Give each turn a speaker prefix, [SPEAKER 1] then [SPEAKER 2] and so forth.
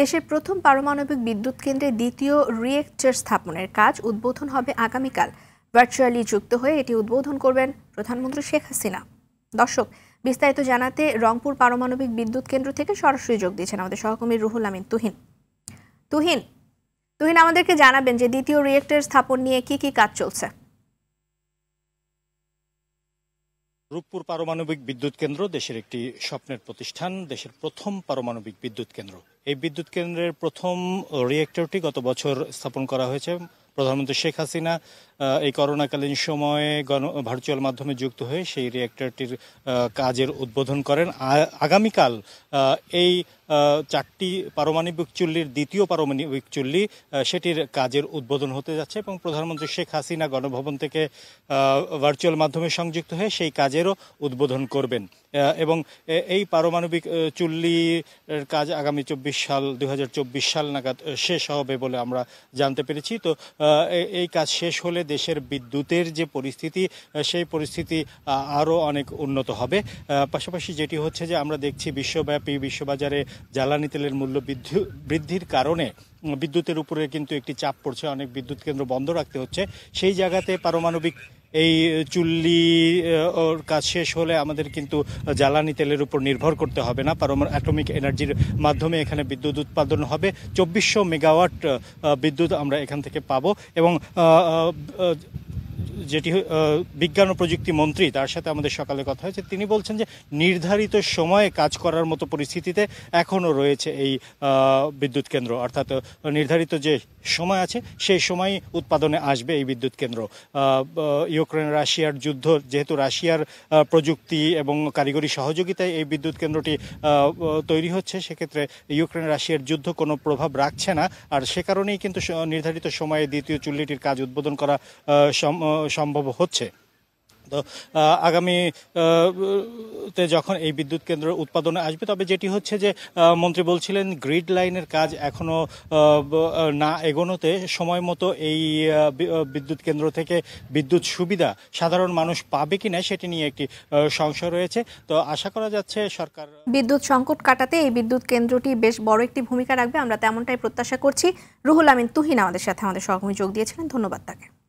[SPEAKER 1] দেশের প্রথম পারমাণবিক বিদ্যুৎ কেন্দ্রে দ্বিতীয় রিয়েক্টর স্থাপনের কাজ উদ্বোধন হবে আগামীকাল ভার্চুয়ালি যুক্ত হয়ে এটি উদ্বোধন করবেন প্রধানমন্ত্রী শেখ হাসিনা দর্শক বিস্তারিত জানাতে রংপুর পারমাণবিক বিদ্যুৎ কেন্দ্র থেকে সরাসরি যোগ দিয়েছেন আমাদের সহকর্মী রুহুল আমিন তুহিন তুহিন তুহিন আমাদেরকে জানাবেন যে দ্বিতীয় রিয়েক্টর স্থাপন নিয়ে কি কি কাজ চলছে
[SPEAKER 2] রূপপুর পারমাণবিক বিদ্যুৎ কেন্দ্র দেশের একটি স্বপ্নের প্রতিষ্ঠান দেশের প্রথম পারমাণবিক বিদ্যুৎ কেন্দ্র এই বিদ্যুৎ কেন্দ্রের প্রথম রিয়েক্টরটি গত বছর স্থাপন করা হয়েছে প্রধানমন্ত্রী শেখ হাসিনা এই করোনাকালীন সময়ে গণ ভার্চুয়াল মাধ্যমে যুক্ত হয়ে সেই রিয়েক্টরটির কাজের উদ্বোধন করেন আগামীকাল এই চারটি পারমাণবিক চুল্লির দ্বিতীয় পারমাণবিক চুল্লি সেটির কাজের উদ্বোধন হতে যাচ্ছে এবং প্রধানমন্ত্রী শেখ হাসিনা গণভবন থেকে ভার্চুয়াল মাধ্যমে সংযুক্ত হয়ে সেই কাজেরও উদ্বোধন করবেন এবং এই পারমাণবিক চুল্লির কাজ আগামী চব্বিশ সাল দু সাল নাগাদ শেষ হবে বলে আমরা জানতে পেরেছি তো এই কাজ শেষ হলে দেশের বিদ্যুতের যে পরিস্থিতি সেই পরিস্থিতি আরও অনেক উন্নত হবে পাশাপাশি যেটি হচ্ছে যে আমরা দেখছি বিশ্বব্যাপী বিশ্ববাজারে জ্বালানি তেলের মূল্য বৃদ্ধির কারণে বিদ্যুতের উপরে কিন্তু একটি চাপ পড়ছে অনেক বিদ্যুৎ কেন্দ্র বন্ধ রাখতে হচ্ছে সেই জায়গাতে পারমাণবিক এই চুল্লি ওর কাজ শেষ হলে আমাদের কিন্তু জ্বালানি তেলের উপর নির্ভর করতে হবে না পারম অ্যাটমিক এনার্জির মাধ্যমে এখানে বিদ্যুৎ উৎপাদন হবে চব্বিশশো মেগাওয়াট বিদ্যুৎ আমরা এখান থেকে পাবো এবং যেটি বিজ্ঞান ও প্রযুক্তি মন্ত্রী তার সাথে আমাদের সকালে কথা হয়েছে তিনি বলছেন যে নির্ধারিত সময়ে কাজ করার মতো পরিস্থিতিতে এখনও রয়েছে এই বিদ্যুৎ কেন্দ্র অর্থাৎ নির্ধারিত যে সময় আছে সেই সময় উৎপাদনে আসবে এই বিদ্যুৎ কেন্দ্র ইউক্রেন রাশিয়ার যুদ্ধ যেহেতু রাশিয়ার প্রযুক্তি এবং কারিগরি সহযোগিতায় এই বিদ্যুৎ কেন্দ্রটি তৈরি হচ্ছে সেক্ষেত্রে ইউক্রেন রাশিয়ার যুদ্ধ কোনো প্রভাব রাখছে না আর সে কারণেই কিন্তু নির্ধারিত সময়ে দ্বিতীয় চুল্লিটির কাজ উদ্বোধন করা সম্ভব হচ্ছে তো আগামী তে যখন এই বিদ্যুৎ কেন্দ্র উৎপাদনে আসবে তবে যেটি হচ্ছে যে মন্ত্রী বলছিলেন গ্রিড লাইনের কাজ এখনও না এগোনোতে সময় মতো এই বিদ্যুৎ কেন্দ্র থেকে বিদ্যুৎ সুবিধা সাধারণ মানুষ পাবে কি না সেটি নিয়ে একটি সংশয় রয়েছে তো আশা করা যাচ্ছে সরকার
[SPEAKER 1] বিদ্যুৎ সংকট কাটাতে এই বিদ্যুৎ কেন্দ্রটি বেশ বড় একটি ভূমিকা রাখবে আমরা তেমনটাই প্রত্যাশা করছি রুহুল আমিন তুহিন আমাদের সাথে আমাদের সহকর্মী যোগ দিয়েছিলেন ধন্যবাদ তাকে